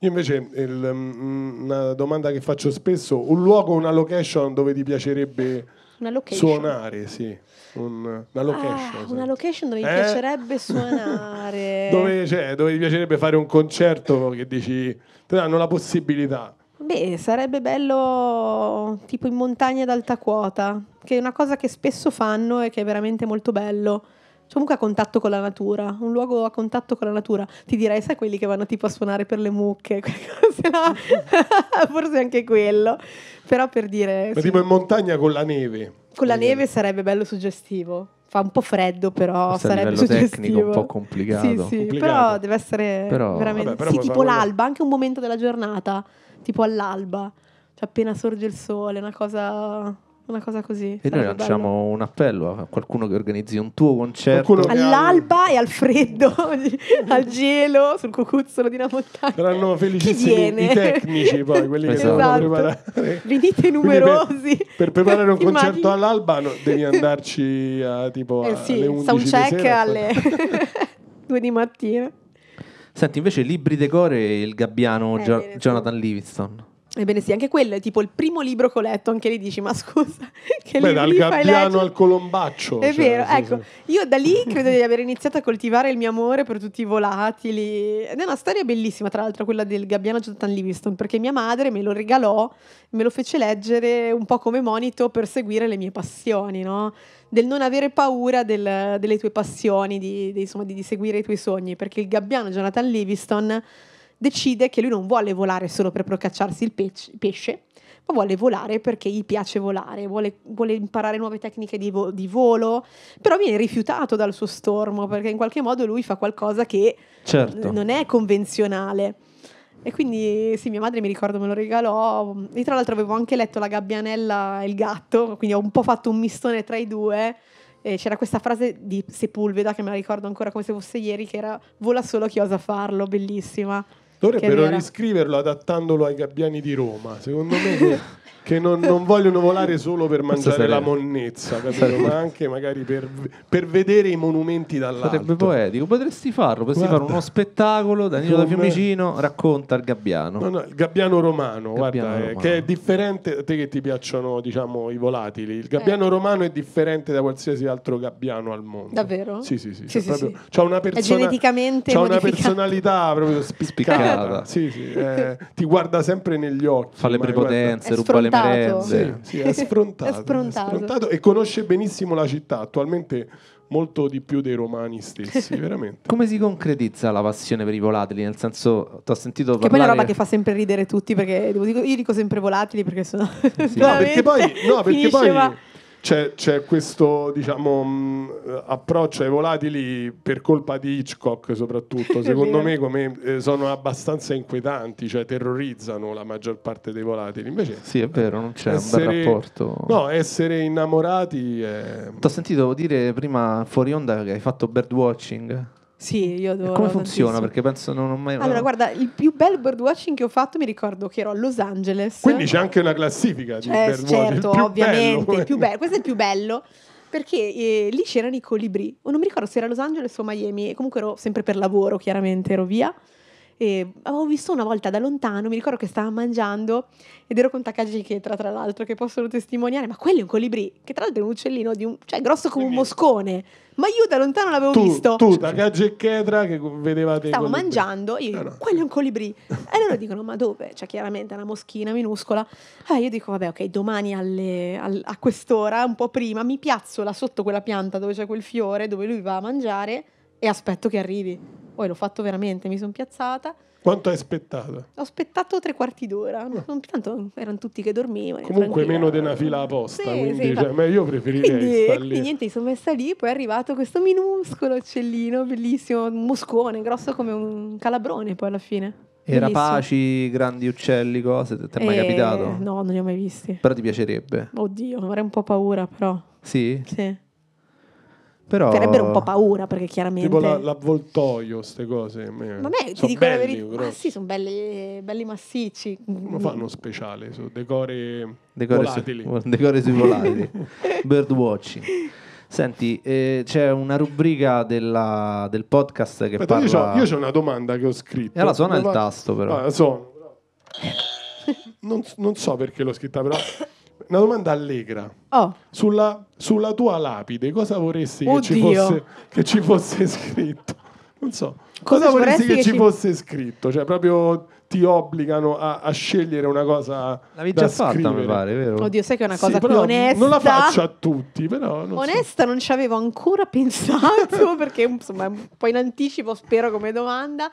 Io invece il, um, una domanda che faccio spesso, un luogo, una location dove ti piacerebbe una location. Suonare, sì. Un, una location. Ah, una location dove eh? mi piacerebbe suonare. dove, cioè, dove ti piacerebbe fare un concerto che dici... Ti danno la possibilità. Beh, sarebbe bello tipo in montagna d'alta quota, che è una cosa che spesso fanno e che è veramente molto bello comunque a contatto con la natura, un luogo a contatto con la natura. Ti direi, sai quelli che vanno tipo a suonare per le mucche, forse anche quello. Però per dire... Ma sì. tipo in montagna con la neve. Con la neve sarebbe bello suggestivo. Fa un po' freddo, però Questo sarebbe suggestivo. tecnico un po' complicato. Sì, sì, complicato. però deve essere però... veramente... Vabbè, però sì, tipo l'alba, anche un momento della giornata, tipo all'alba. Cioè appena sorge il sole, una cosa una cosa così. E noi lanciamo bello. un appello a qualcuno che organizzi un tuo concerto all'alba e al freddo, al gelo, sul cucuzzolo di una montagna. Saranno felicissimi i tecnici, poi quelli esatto. che devono preparare. Esatto. Venite numerosi. Per, per, preparare un Immagini. concerto all'alba no, devi andarci a tipo eh sì, alle 11 soundcheck alle 2 di mattina. Senti, invece Libri Decore e il gabbiano eh, Jonathan Livingston. Ebbene sì, anche quello è tipo il primo libro che ho letto, anche lì dici, ma scusa, che Beh, dal gabbiano al colombaccio. È cioè, vero, sì, ecco, sì. io da lì credo di aver iniziato a coltivare il mio amore per tutti i volatili. Ed è una storia bellissima, tra l'altro, quella del gabbiano Jonathan Livingston, perché mia madre me lo regalò, me lo fece leggere un po' come monito per seguire le mie passioni, no? Del non avere paura del, delle tue passioni, di, di, insomma, di, di seguire i tuoi sogni, perché il gabbiano Jonathan Livingston decide che lui non vuole volare solo per procacciarsi il pec- pesce, ma vuole volare perché gli piace volare, vuole, vuole imparare nuove tecniche di, vo- di, volo, però viene rifiutato dal suo stormo perché in qualche modo lui fa qualcosa che certo. n- non è convenzionale. E quindi sì, mia madre mi ricordo me lo regalò. Io tra l'altro avevo anche letto La gabbianella e il gatto, quindi ho un po' fatto un mistone tra i due. E c'era questa frase di Sepulveda che me la ricordo ancora come se fosse ieri, che era vola solo chi osa farlo, bellissima. Dovrebbero era... riscriverlo adattandolo ai gabbiani di Roma, secondo me. Che, non, non, vogliono volare solo per mangiare la monnezza, capito? ma anche magari per, per, vedere i monumenti dall'alto. Sarebbe poetico, potresti farlo, potresti guarda, fare uno spettacolo, Danilo da Fiumicino racconta il gabbiano. No, no, il gabbiano romano, il gabbiano guarda, eh, romano. Eh, che è differente, a te che ti piacciono diciamo, i volatili, il eh. gabbiano eh. romano è differente da qualsiasi altro gabbiano al mondo. Davvero? Sì, sì, sì. sì, sì, sì. Proprio, una persona, è geneticamente c'ha una personalità proprio spiccata figata. Sì, sì, eh, ti guarda sempre negli occhi. Fa le prepotenze, ruba le merende. Sì, sì, è, sfrontato, è, sfrontato. è sfrontato e conosce benissimo la città. Attualmente molto di più dei romani stessi, veramente. Come si concretizza la passione per i volatili? Nel senso, ti ho sentito parlare... Che poi è una roba che fa sempre ridere tutti, perché io dico sempre volatili perché sono... Sì. no, perché poi... No, perché poi... Va c'è, c'è questo diciamo, mh, mm, approccio ai volatili per colpa di Hitchcock soprattutto, secondo me come, eh, sono abbastanza inquietanti, cioè terrorizzano la maggior parte dei volatili. Invece, sì, è vero, non c'è essere, un bel rapporto. No, essere innamorati... È... Ti ho sentito dire prima fuori onda che hai fatto birdwatching. watching. Sì, io adoro. Come funziona? Tantissimo. Perché penso non ho mai. Allora, guarda, il più bel birdwatching che ho fatto mi ricordo che ero a Los Angeles. Quindi c'è anche una classifica di cioè, birdwatching. Certo, il ovviamente. Il più bello. Questo è il più bello. Perché eh, lì c'erano i colibrì. Non mi ricordo se era Los Angeles o Miami. Comunque ero sempre per lavoro, chiaramente, ero via. E avevo visto una volta da lontano, mi ricordo che stava mangiando ed ero con Takagi Ketra, tra l'altro, che possono testimoniare, ma quello è un colibrì, che tra l'altro è un uccellino di un, cioè grosso come un moscone. Ma io da lontano l'avevo tu, visto. Tu, Takagi Ketra, che vedevate. Stavo colibrì. mangiando, io dico, eh, no, quello è un colibrì. e loro dicono, ma dove? Cioè, chiaramente è una moschina minuscola. Ah, io dico, vabbè, ok, domani alle, al, a quest'ora, un po' prima, mi piazzo là sotto quella pianta dove c'è quel fiore, dove lui va a mangiare e aspetto che arrivi. Poi l'ho fatto veramente, mi sono piazzata. Quanto hai aspettato? Ho aspettato tre quarti d'ora, no. Ah. non, tanto erano tutti che dormivano. Comunque tranquilla. meno di una fila apposta, sì, quindi sì, cioè, ma io preferirei quindi, quindi niente, mi sono messa lì, poi è arrivato questo minuscolo uccellino, bellissimo, un moscone, grosso come un calabrone poi alla fine. E rapaci, grandi uccelli, cose, ti è mai eh, capitato? No, non li ho mai visti. Però ti piacerebbe? Oddio, avrei un po' paura però. Sì? Sì. Però... Farebbero un po' paura perché chiaramente... Tipo la, l'avvoltoio, queste cose. Eh, Vabbè, ti dico belli, la verità. Ma sì, sono belli, belli massicci. Come fanno speciale? Su decori decore volatili. Su, decore sui volatili. Birdwatching. Senti, eh, c'è una rubrica della, del podcast che Aspetta, parla... Io, ho, una domanda che ho scritto. E eh, la suona Dove il va... tasto però. Ah, suono. Non, non so perché l'ho scritta però... Una domanda allegra. Oh. Sulla, sulla, tua lapide, cosa vorresti che ci, fosse, che ci, fosse, scritto? Non so. Cosa, cosa vorresti, che, che, ci fosse scritto? Cioè, proprio ti obbligano a, a scegliere una cosa. L'avevi già scrivere. fatta, mi pare, vero? Oddio, sai che è una cosa sì, più onesta. Non la faccio a tutti, però. Non onesta, so. non ci avevo ancora pensato perché insomma, un po' in anticipo, spero come domanda.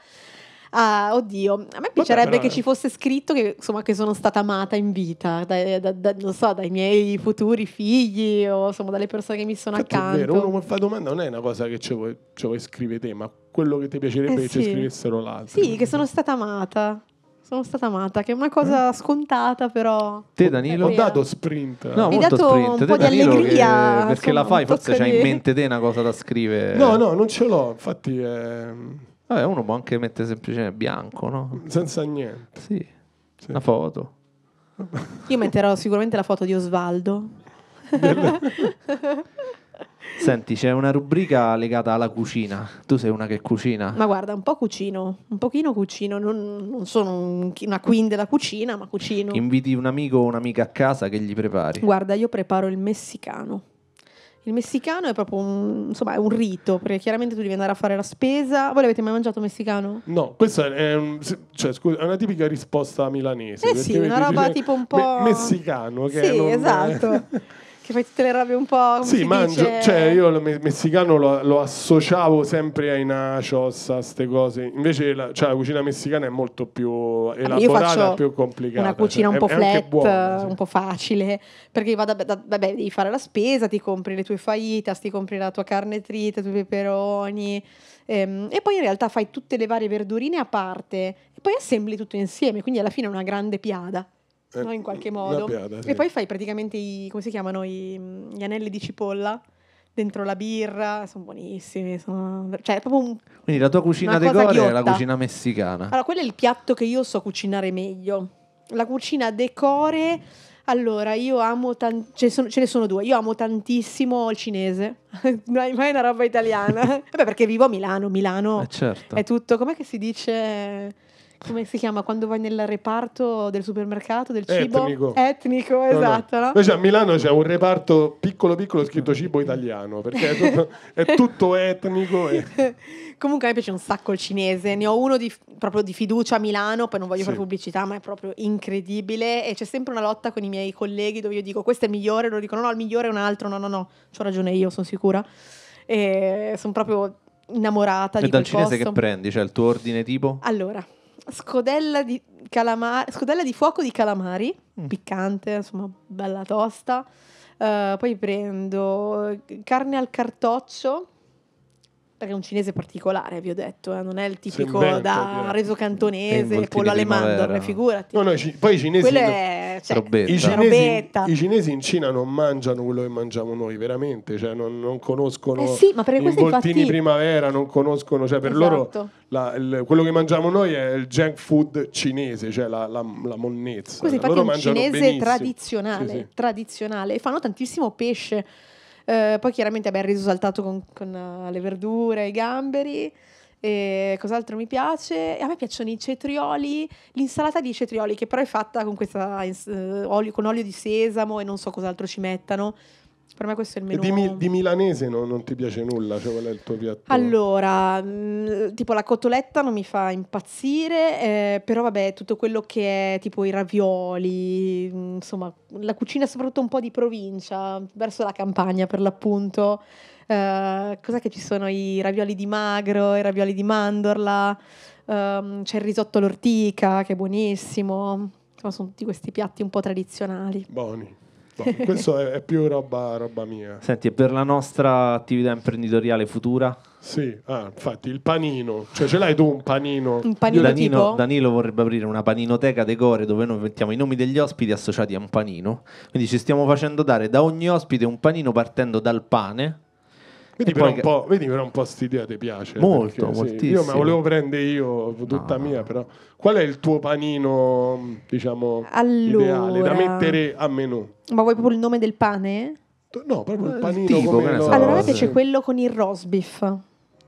Ah, oddio, a me piacerebbe che ci fosse scritto che, insomma, che sono stata amata in vita, da, da, da, non so, dai miei futuri figli o insomma dalle persone che mi sono Infatti accanto. È vero, uno mi fa domanda, non è una cosa che ci vuoi, scrivere te, ma quello che ti piacerebbe eh che ci scrivessero l'altro. Sì, che sono stata amata. Sono stata amata, che è una cosa mm. scontata, però. Te, Danilo? Ho dato sprint. No, Mi molto dato sprint. Un po' te, di allegria. Che, perché la fai, forse c'hai in mente te una cosa da scrivere. No, no, non ce l'ho. Infatti. Eh... Vabbè, uno può anche mettere semplicemente bianco, no? Senza niente. Sì. sì. Una foto. Io metterò sicuramente la foto di Osvaldo. Senti, c'è una rubrica legata alla cucina. Tu sei una che cucina. Ma guarda, un po' cucino, un pochino cucino. Non, non sono una queen della cucina, ma cucino. Inviti un amico o un'amica a casa che gli prepari. Guarda, io preparo il messicano. Il messicano è proprio un, insomma, è un rito, perché chiaramente tu devi andare a fare la spesa. Voi l'avete mai mangiato messicano? No, questa è, un, cioè, scusa, è una tipica risposta milanese. Eh sì, una roba tipo un po'... Me- messicano, che Sì, non... esatto. che fai tutte le robe un po'. Sì, mangio, dice... cioè io il messicano lo, lo, associavo sempre ai nachos, a queste cose. Invece la, cioè, la, cucina messicana è molto più ah, elaborata, più complicata. Una cucina cioè, un po' è, flat, è buona, sì. un po' facile, perché vado, da, vabbè, devi fare la spesa, ti compri le tue fajitas, ti compri la tua carne trita, i tuoi peperoni. Ehm, e poi in realtà fai tutte le varie verdurine a parte e poi assembli tutto insieme, quindi alla fine è una grande piada. Eh, no, in qualche mm, modo. Piada, sì. E poi fai praticamente i, come si chiamano, i, mm, gli anelli di cipolla dentro la birra, sono buonissimi. Sono... Cioè, un... Quindi la tua cucina di core ghiotta. è la cucina messicana. Allora, quello è il piatto che io so cucinare meglio. La cucina decore, allora io amo, tan... ce, ce ne sono due, io amo tantissimo il cinese, mai mai una roba italiana, vabbè perché vivo a Milano, Milano eh certo. è tutto, com'è che si dice come si chiama quando vai nel reparto del supermercato del cibo etnico, etnico esatto, no, esatto. No. Invece a Milano c'è un reparto piccolo piccolo scritto cibo italiano perché è tutto, è tutto etnico. E... Comunque a me piace un sacco il cinese, ne ho uno di, proprio di fiducia a Milano, poi non voglio sì. fare pubblicità, ma è proprio incredibile e c'è sempre una lotta con i miei colleghi dove io dico questo è migliore, loro dicono no, il migliore è un altro, no, no, no, ho ragione io, sono sicura. E sono proprio innamorata e di dal cinese posto. che prendi? Cioè il tuo ordine tipo? Allora, scodella di, calama- scodella di fuoco di calamari, mm. piccante, insomma, bella tosta. Uh, poi prendo eh, carne al cartoccio, perché è un cinese particolare, vi ho detto, eh, non è il tipico Sembento, da reso cantonese, pollo alle mandorle, figurati. No, no, ci, poi i cinesi... Quello è cioè, I, cioè, cinesi, I, cinesi, in Cina non mangiano quello che mangiamo noi, veramente, cioè, non, non, conoscono eh sì, i voltini infatti... primavera, non conoscono, cioè, per esatto. loro la, il, quello che mangiamo noi è il junk food cinese, cioè la, la, la monnezza. Questo infatti loro è un cinese tradizionale, sì, sì. tradizionale, e fanno tantissimo pesce. Eh, poi chiaramente abbiamo il riso saltato con, con uh, le verdure, i gamberi. E cos'altro mi piace? A me piacciono i cetrioli, l'insalata di cetrioli che però è fatta con, questa, eh, olio, con olio di sesamo e non so cos'altro ci mettano. Per me questo è il menù. Di, di, milanese no, non ti piace nulla? Cioè, qual è il tuo piatto? Allora, mh, mm, tipo la cotoletta non mi fa impazzire, eh, però vabbè, tutto quello che è tipo i ravioli, mh, mm, insomma, la cucina soprattutto un po' di provincia, verso la campagna per l'appunto. Uh, cos'è che ci sono? I ravioli di magro, i ravioli di mandorla, um, c'è il risotto all'ortica che è buonissimo. Insomma, sono tutti questi piatti un po' tradizionali. Buoni. buoni. Questo è, è, più roba, roba mia. Senti, e per la nostra attività imprenditoriale futura? Sì, ah, infatti il panino, cioè ce l'hai tu un panino? Un panino Danilo, tipo? Danilo vorrebbe aprire una paninoteca decore dove noi mettiamo i nomi degli ospiti associati a un panino, quindi ci stiamo facendo dare da ogni ospite un panino partendo dal pane Vedi però, poi... vedi però, un po', questa idea ti piace. Molto, perché, moltissimo. Sì, io me la volevo prendere io, tutta no. mia, però. Qual è il tuo panino, diciamo, allora... ideale da mettere a menù? Ma vuoi proprio il nome del pane? No, proprio il eh, panino tipo, come lo... Allora, a me eh. piace quello con il roast beef.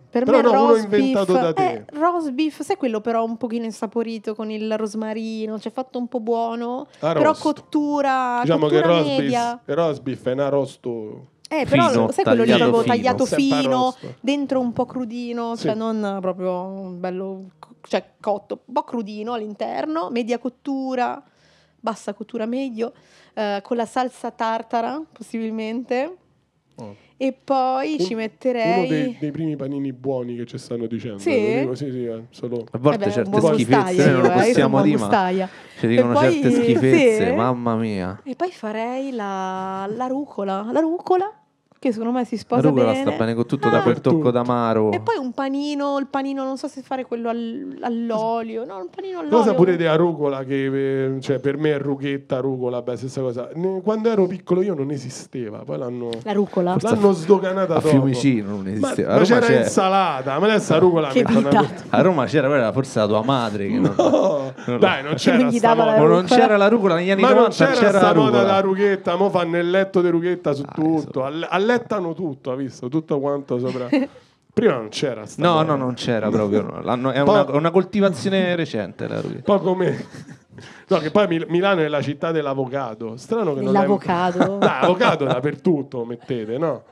Per però me no, roast uno beef, inventato da te. Eh, roast beef, sai quello però un pochino insaporito con il rosmarino, cioè fatto un po' buono, però cottura, diciamo cottura che roast media. Beef, roast beef è un arrosto eh, però fino, sai quello lì l'avevo fino. tagliato fino, dentro un po' crudino, sì. cioè non proprio bello, cioè cotto, un po' crudino all'interno, media cottura, bassa cottura meglio, eh, con la salsa tartara possibilmente. Oh. E poi Un, ci metterei. Uno dei, dei, primi panini buoni che ci stanno dicendo. Sì, dico, sì, sì eh, solo... A volte eh beh, certe schifezze non lo possiamo dire. Ma ci dicono poi... certe schifezze, sì. mamma mia. E poi farei la, la rucola. La rucola che secondo me si sposa Rugola bene. sta bene con tutto, ah, da quel tocco d'amaro. E poi un panino, il panino, non so se fare quello all- all'olio, no, un panino all'olio. Cosa pure della rugola, che eh, cioè, per me è rughetta, rugola, beh, stessa cosa. Quando ero piccolo io non esisteva, poi l'hanno... La rucola? L'hanno sdoganata a dopo. Fiumicino non esisteva. Ma, ma c'era, c'era, insalata, ma adesso la rugola... Che vita. A Roma c'era quella, forse la tua madre che no. non... Dai, non c'era non, la non c'era la rugola negli anni ma 90, c'era, c'era la rugola. Ma c'era la rughetta, mo fanno il letto di rughetta su ah, tutto. All'epoca settano tutto, ha visto? Tutto quanto sopra. Prima non c'era. Sta no, no, non c'era proprio. No. È una, una, coltivazione recente. La Rubi. Poco meno. No, che poi Milano è la città dell'avocado. Strano che non L'avocado. L'avocado dappertutto, mettete, no?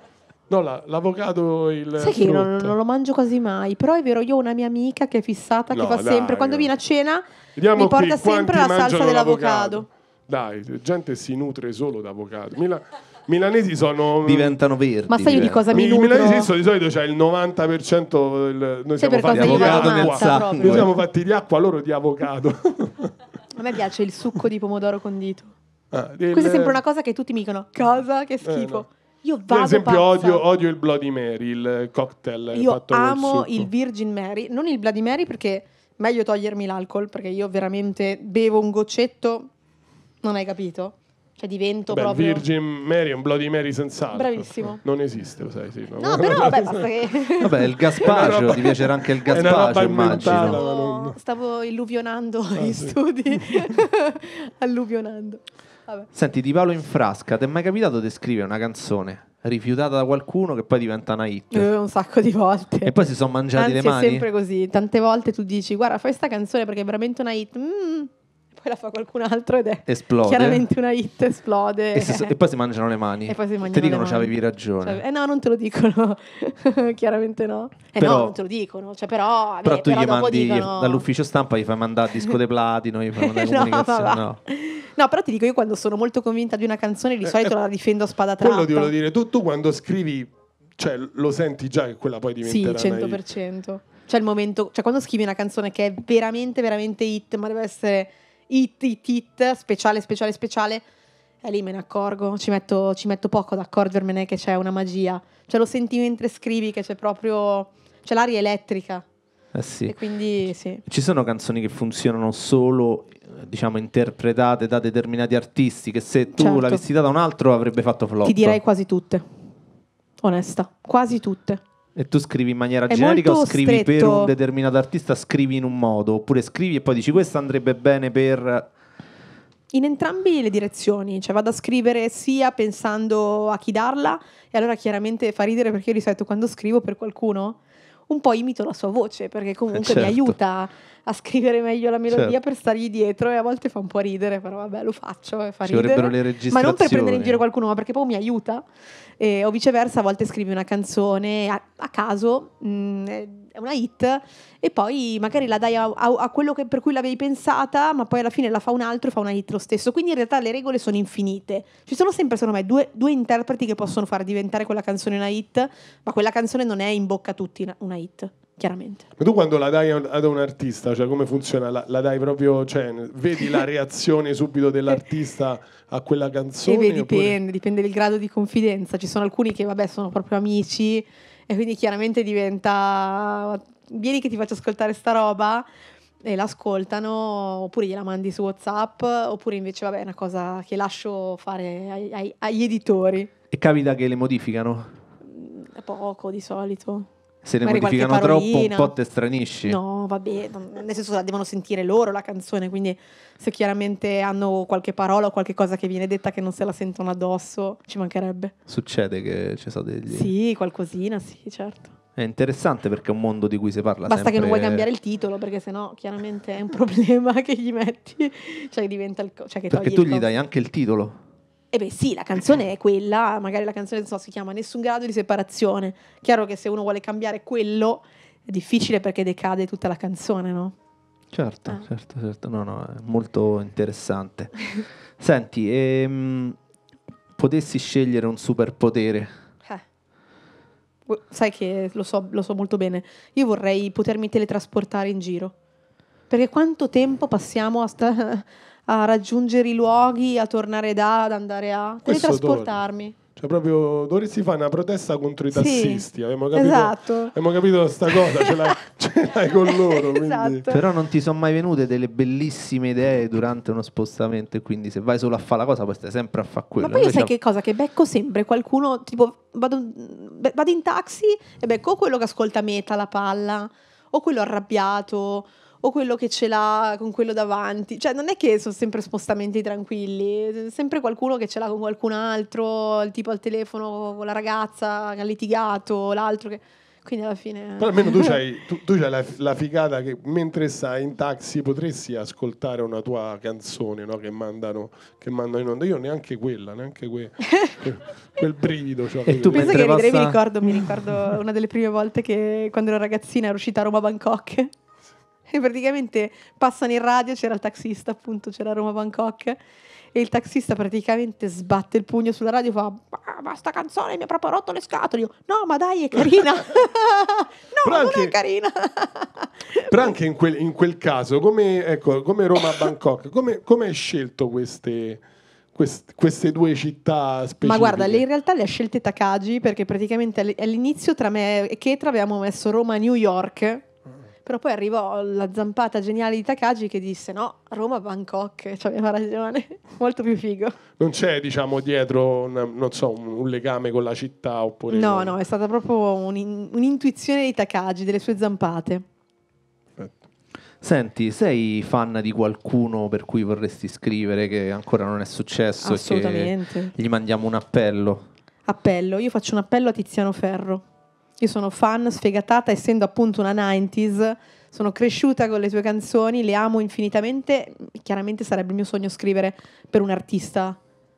No, la, l'avocado il Sai che non, non, lo mangio quasi mai, però è vero, io ho una mia amica che è fissata, no, che fa dai, sempre, quando eh. viene a cena Vediamo mi porta sempre la salsa dell'avocado. dell'avocado. Dai, gente si nutre solo d'avocado. Milano milanesi sono eh, diventano verdi. Ma sai di cosa mi, mi I milanesi sono di solito c'è cioè il 90% del, noi siamo fatti di acqua. Noi eh. siamo fatti di acqua, loro di avocado. A me piace il succo di pomodoro condito. Ah, del... Questa è sempre una cosa che tutti mi dicono: Cosa? Che eh, schifo. Eh, no. Io vado per esempio odio, odio, il Bloody Mary, il cocktail. Io amo il Virgin Mary, non il Bloody Mary perché meglio togliermi l'alcol perché io veramente bevo un goccetto, non hai capito? Cioè divento beh, proprio... Virgin Mary un Bloody Mary senz'altro. Bravissimo. Non esiste, lo sai. Sì, no, no però vabbè, basta che... Vabbè, il gaspaggio, ti piacerà anche il gaspaggio, immagino. Stavo, stavo illuvionando ah, gli sì. studi. Alluvionando. Vabbè. Senti, Di Paolo in frasca, ti è mai capitato di scrivere una canzone rifiutata da qualcuno che poi diventa una hit? Eh, un sacco di volte. E poi si sono mangiati Anzi, le mani? è sempre così. Tante volte tu dici, guarda, fai questa canzone perché è veramente una hit. Mm poi la fa qualcun altro ed è esplode. chiaramente una hit, esplode. E, se, e, poi si mangiano le mani. E poi si mangiano Ti dicono c'avevi ragione. Cioè, eh no, non te lo dicono, chiaramente no. Eh però, no, non te lo dicono, cioè, però, però tu però gli mandi dicono... dall'ufficio stampa, gli fai mandare disco de platino, gli fai mandare no, comunicazione, no. No, però ti dico io quando sono molto convinta di una canzone di eh, solito eh, la difendo a spada tratta. Quello ti volevo dire, tu, tu quando scrivi, cioè lo senti già che quella poi diventerà Sì, 100%. C'è cioè, il momento, cioè quando scrivi una canzone che è veramente veramente hit, ma deve essere It, it, it, speciale, speciale, speciale. E lì me ne accorgo, ci metto, ci metto poco ad accorgermene che c'è una magia. Cioè lo senti mentre scrivi che c'è proprio... c'è l'aria elettrica. Eh sì. E quindi sì. Ci sono canzoni che funzionano solo, diciamo, interpretate da determinati artisti che se tu certo. l'avessi data a un altro avrebbe fatto flop. Ti direi quasi tutte. Onesta, quasi tutte. E tu scrivi in maniera è generica o scrivi stretto. per un determinato artista, scrivi in un modo, oppure scrivi e poi dici questo andrebbe bene per... In entrambe le direzioni, cioè vado a scrivere sia pensando a chi darla, e allora chiaramente fa ridere perché io ripeto quando scrivo per qualcuno un po' imito la sua voce perché comunque certo. mi aiuta a scrivere meglio la melodia certo. per stargli dietro e a volte fa un po' ridere, però vabbè lo faccio e eh, fa Ci ridere. Le registrazioni. Ma non per prendere in giro qualcuno, ma perché poi mi aiuta. Eh, o viceversa, a volte scrivi una canzone a, a caso. Mh, mm, eh, è una hit e poi magari la dai a, a, a quello che, per cui l'avevi pensata, ma poi alla fine la fa un altro e fa una hit lo stesso. Quindi in realtà le regole sono infinite. Ci sono sempre, secondo me, due, due interpreti che possono far diventare quella canzone una hit, ma quella canzone non è in bocca a tutti una, hit chiaramente. Ma tu quando la dai ad un artista, cioè come funziona? La, la dai proprio, cioè, vedi la reazione subito dell'artista a quella canzone? Eh beh, dipende, oppure... dipende dal grado di confidenza. Ci sono alcuni che, vabbè, sono proprio amici e quindi chiaramente diventa vieni che ti faccio ascoltare sta roba e l'ascoltano oppure gliela mandi su Whatsapp oppure invece vabbè è una cosa che lascio fare ai, ai, agli editori. E capita che le modificano? Mm, poco di solito se ne modificano troppo un po' te stranisci. No, vabbè, nel senso la devono sentire loro la canzone, quindi se chiaramente hanno qualche parola o qualche cosa che viene detta che non se la sentono addosso, ci mancherebbe. Succede che ci sono degli... Sì, qualcosina, sì, certo. È interessante perché è un mondo di cui si parla Basta sempre... che non vuoi cambiare il titolo perché sennò chiaramente è un problema che gli metti, cioè diventa il... Co- cioè che perché tu gli dai anche il titolo. E eh beh sì, la canzone è quella, magari la canzone so, si chiama Nessun grado di separazione. Chiaro che se uno vuole cambiare quello è difficile perché decade tutta la canzone, no? Certo, ah. certo, certo, no, no, è molto interessante. Senti, ehm, potessi scegliere un superpotere? Eh. Sai che lo so, lo so molto bene. Io vorrei potermi teletrasportare in giro. Perché quanto tempo passiamo a, sta- a raggiungere i luoghi, a tornare da, ad andare a Questo teletrasportarmi. Torna. Cioè, proprio si fa una protesta contro i tassisti. Sì, abbiamo capito, esatto. abbiamo capito sta cosa, ce l'hai, ce l'hai con loro. esatto. Però non ti sono mai venute delle bellissime idee durante uno spostamento. E quindi se vai solo a fare la cosa, poi stai sempre a fare quello. Ma poi sai c'è... che cosa? Che becco sempre qualcuno, tipo, vado, vado in taxi e becco quello che ascolta meta la palla o quello arrabbiato o quello che ce l'ha con quello davanti. Cioè, non è che sono sempre spostamenti tranquilli, sempre qualcuno che ce l'ha con qualcun altro, il tipo al telefono con la ragazza che ha litigato, l'altro che... Quindi alla fine... Però almeno tu hai la, la, figata che mentre stai in taxi potresti ascoltare una tua canzone no? che, mandano, che mandano in onda. Io neanche quella, neanche que, quel brivido. Cioè, e tu pensa che passa... mi, ricordo, mi ricordo una delle prime volte che quando ero ragazzina ero uscita a Roma Bangkok e praticamente passano in radio, c'era il taxista, appunto, c'era Roma Bangkok e il taxista praticamente sbatte il pugno sulla radio e fa basta canzone mi ha proprio rotto le scatole. Io, no, ma dai, è carina. no, però non è carina. però anche in quel, in quel caso, come, ecco, come Roma-Bangkok, come, come hai scelto queste... queste due città specifiche. Ma guarda, in realtà le ha scelte Takagi perché praticamente all'inizio tra me e Ketra avevamo messo Roma-New York però poi arrivò la zampata geniale di Takagi che disse no, Roma-Bangkok, cioè aveva ragione, molto più figo. Non c'è, diciamo, dietro un, so, un, un legame con la città oppure... No, no, è stata proprio un, un'intuizione di Takagi, delle sue zampate. Senti, sei fan di qualcuno per cui vorresti scrivere che ancora non è successo? Assolutamente. E gli mandiamo un appello. Appello, io faccio un appello a Tiziano Ferro. Io sono fan sfegatata, essendo appunto una 90s, sono cresciuta con le sue canzoni, le amo infinitamente. Chiaramente sarebbe il mio sogno scrivere per un artista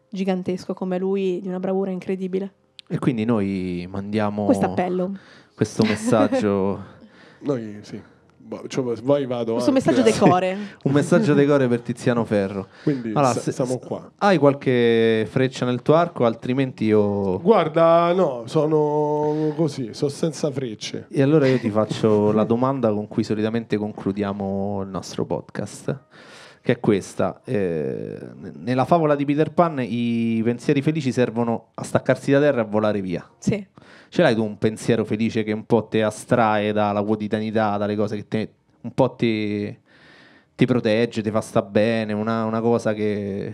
gigantesco come lui, di una bravura incredibile. E quindi noi mandiamo questo appello, questo messaggio. noi sì. Boh, cioè, vai vado questo anche, messaggio decore un messaggio decore per Tiziano Ferro quindi allora, se, siamo qua hai qualche freccia nel tuo arco altrimenti io guarda no sono così sono senza frecce e allora io ti faccio la domanda con cui solitamente concludiamo il nostro podcast che è questa. Eh, nella favola di Peter Pan i pensieri felici servono a staccarsi da terra e a volare via. Sì ce l'hai tu un pensiero felice che un po' ti astrae dalla quotidianità, dalle cose che te, un po' ti, ti protegge, ti fa sta bene, una, una cosa che...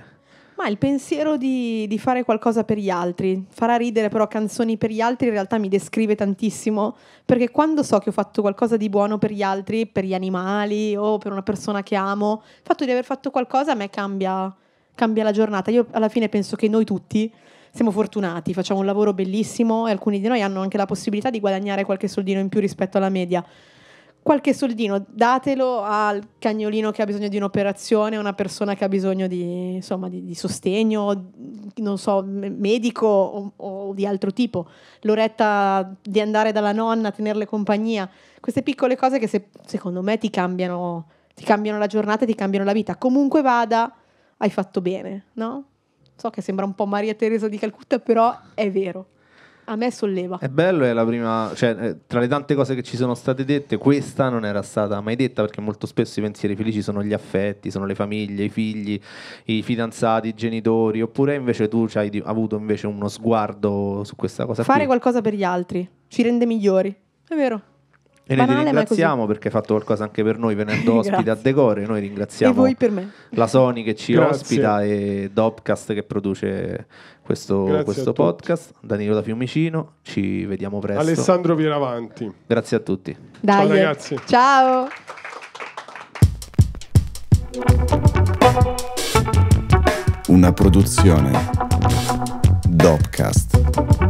Ma il pensiero di, di, fare qualcosa per gli altri, farà ridere però canzoni per gli altri in realtà mi descrive tantissimo, perché quando so che ho fatto qualcosa di buono per gli altri, per gli animali o per una persona che amo, il fatto di aver fatto qualcosa a me cambia, cambia la giornata. Io alla fine penso che noi tutti siamo fortunati, facciamo un lavoro bellissimo e alcuni di noi hanno anche la possibilità di guadagnare qualche soldino in più rispetto alla media. Qualche soldino, datelo al cagnolino che ha bisogno di un'operazione, a una persona che ha bisogno di, insomma, di, di sostegno, non so, medico o, o di altro tipo. L'oretta di andare dalla nonna, tenerle compagnia. Queste piccole cose che se, secondo me ti cambiano ti cambiano la giornata, ti cambiano la vita. Comunque vada, hai fatto bene, no? So che sembra un po' Maria Teresa di Calcutta, però è vero. A me solleva. È bello, è la prima, cioè, eh, tra le tante cose che ci sono state dette, questa non era stata mai detta perché molto spesso i pensieri felici sono gli affetti, sono le famiglie, i figli, i fidanzati, i genitori, oppure invece tu hai avuto invece uno sguardo su questa cosa. Fare qui. qualcosa per gli altri ci rende migliori, è vero. E Banale, noi ti ringraziamo perché hai fatto qualcosa anche per noi venendo ospite a Decore. Noi ringraziamo la Sony che ci ospita e Dopcast che produce questo, questo podcast. Danilo da Fiumicino, ci vediamo presto. Alessandro Pieravanti. Grazie a tutti. Dai, Ciao ragazzi. Ciao. Una produzione Dopcast.